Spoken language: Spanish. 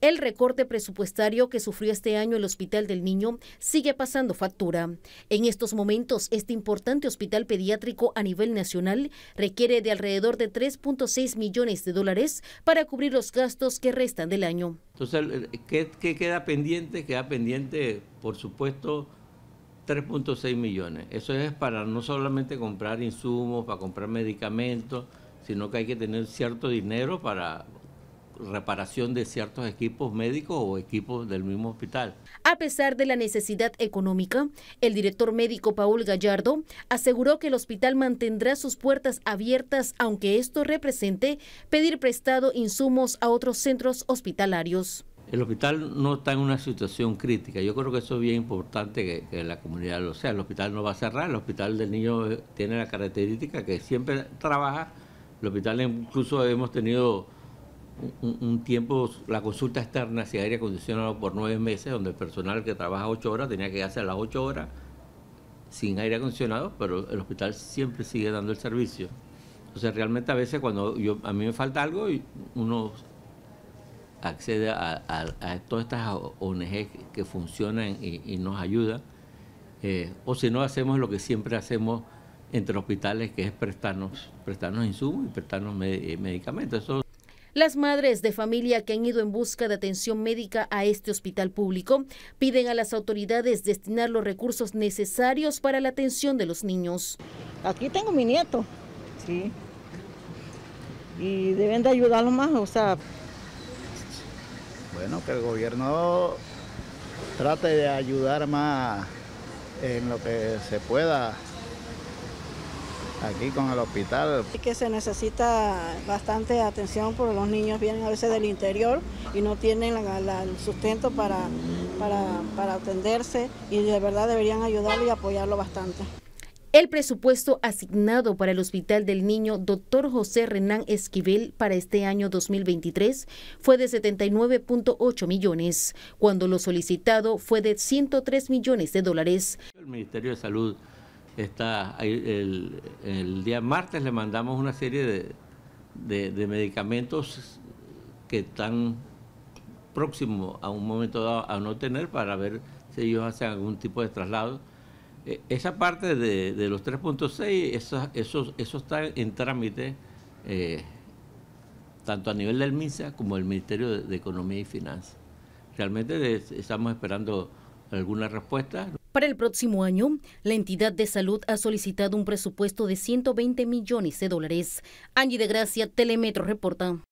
El recorte presupuestario que sufrió este año el Hospital del Niño sigue pasando factura. En estos momentos, este importante hospital pediátrico a nivel nacional requiere de alrededor de 3.6 millones de dólares para cubrir los gastos que restan del año. Entonces, eh, ¿qué, queda pendiente? Queda pendiente, por supuesto, 3.6 millones. Eso es para no solamente comprar insumos, para comprar medicamentos, sino que hay que tener cierto dinero para reparación de ciertos equipos médicos o equipos del mismo hospital. A pesar de la necesidad económica, el director médico Paul Gallardo aseguró que el hospital mantendrá sus puertas abiertas aunque esto represente pedir prestado insumos a otros centros hospitalarios. El hospital no está en una situación crítica. Yo creo que eso es bien importante que, que la comunidad lo sea. El hospital no va a cerrar. El hospital del niño eh, tiene la característica que siempre trabaja. El hospital incluso hemos tenido un, tiempo, la consulta externa hacia aire acondicionado por nueve meses, donde el personal que trabaja ocho horas tenía que hacer las ocho horas sin aire acondicionado, pero el hospital siempre sigue dando el servicio. Entonces realmente a veces cuando yo, a mí me falta algo, uno accede a, todas estas ONG que funcionan y, nos ayudan. Eh, o si no hacemos lo que siempre hacemos entre hospitales, que es prestarnos, prestarnos insumos y prestarnos medicamentos. Las madres de familia que han ido en busca de atención médica a este hospital público piden a las autoridades destinar los recursos necesarios para la atención de los niños. Aquí tengo mi nieto, sí. Y deben de ayudarlo más, o sea. Bueno, que el gobierno trate de ayudar más en lo que se pueda aquí con el hospital. Es que se necesita bastante atención porque los niños vienen a veces del interior y no tienen el sustento para, para, para atenderse y de verdad deberían ayudarlo y apoyarlo bastante. El presupuesto asignado para el Hospital del Niño Dr. José Renán Esquivel para este año 2023 fue de 79.8 millones, cuando lo solicitado fue de 103 millones de dólares. El Ministerio de Salud está el, día martes le mandamos una serie de, medicamentos que están próximos a un momento dado a no tener para ver si ellos hacen algún tipo de traslado. E, esa parte de, los 3.6, eso, está en trámite eh, tanto a nivel del MISA como del Ministerio de, Economía y Finanzas. Realmente estamos esperando alguna respuesta. Para el próximo año, la entidad de salud ha solicitado un presupuesto de 120 millones de dólares. Angie de Gracia, Telemetro reporta.